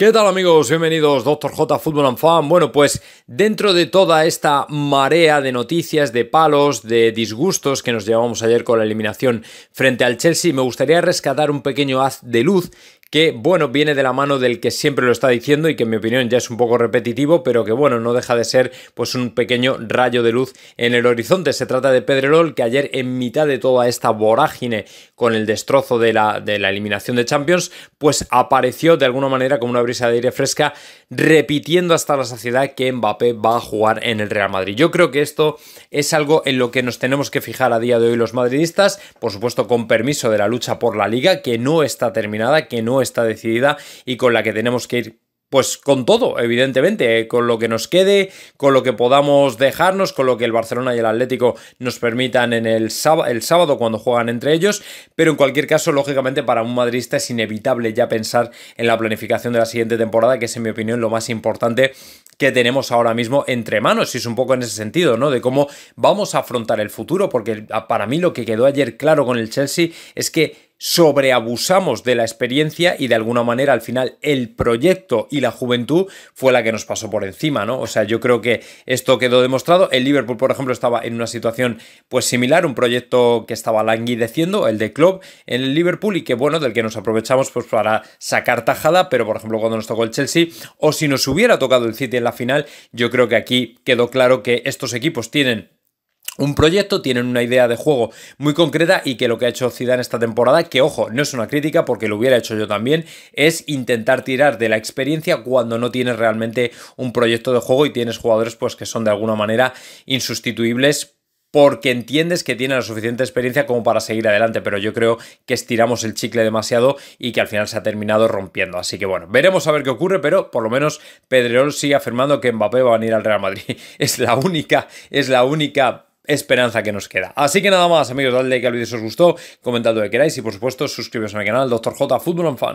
¿Qué tal amigos? Bienvenidos Doctor J Fútbol and Fan. Bueno, pues dentro de toda esta marea de noticias, de palos, de disgustos que nos llevamos ayer con la eliminación frente al Chelsea, me gustaría rescatar un pequeño haz de luz que, bueno, viene de la mano del que siempre lo está diciendo y que en mi opinión ya es un poco repetitivo, pero que, bueno, no deja de ser pues un pequeño rayo de luz en el horizonte. Se trata de Pedrerol, que ayer en mitad de toda esta vorágine con el destrozo de la, de la eliminación de Champions, pues apareció de alguna manera como una brisa de aire fresca, repitiendo hasta la saciedad que Mbappé va a jugar en el Real Madrid. Yo creo que esto es algo en lo que nos tenemos que fijar a día de hoy los madridistas, por supuesto con permiso de la lucha por la liga, que no está terminada, que no está decidida y con la que tenemos que ir pues con todo, evidentemente, eh, con lo que nos quede, con lo que podamos dejarnos, con lo que el Barcelona y el Atlético nos permitan en el, sábado, el sábado cuando juegan entre ellos, pero en cualquier caso, lógicamente, para un madridista es inevitable ya pensar en la planificación de la siguiente temporada, que es, en mi opinión, lo más importante que tenemos ahora mismo entre manos, y es un poco en ese sentido, ¿no? De cómo vamos a afrontar el futuro, porque para mí lo que quedó ayer claro con el Chelsea es que sobreabusamos de la experiencia y de alguna manera al final el proyecto y la juventud fue la que nos pasó por encima, ¿no? O sea, yo creo que esto quedó demostrado. El Liverpool, por ejemplo, estaba en una situación pues similar, un proyecto que estaba languideciendo, el de Club, en el Liverpool y que bueno, del que nos aprovechamos pues para sacar tajada, pero por ejemplo cuando nos tocó el Chelsea o si nos hubiera tocado el City en la final, yo creo que aquí quedó claro que estos equipos tienen un proyecto, tienen una idea de juego muy concreta y que lo que ha hecho Zidane esta temporada, que ojo, no es una crítica porque lo hubiera hecho yo también, es intentar tirar de la experiencia cuando no tienes realmente un proyecto de juego y tienes jugadores pues que son de alguna manera insustituibles porque entiendes que tienen la suficiente experiencia como para seguir adelante, pero yo creo que estiramos el chicle demasiado y que al final se ha terminado rompiendo. Así que bueno, veremos a ver qué ocurre, pero por lo menos Pedrerol sigue afirmando que Mbappé va a venir al Real Madrid. Es la única, es la única esperanza que nos queda. Así que nada más, amigos, dadle like al vídeo si os gustó, comentad lo que queráis y por supuesto suscribiros a mi canal, Dr. J Football and Fan.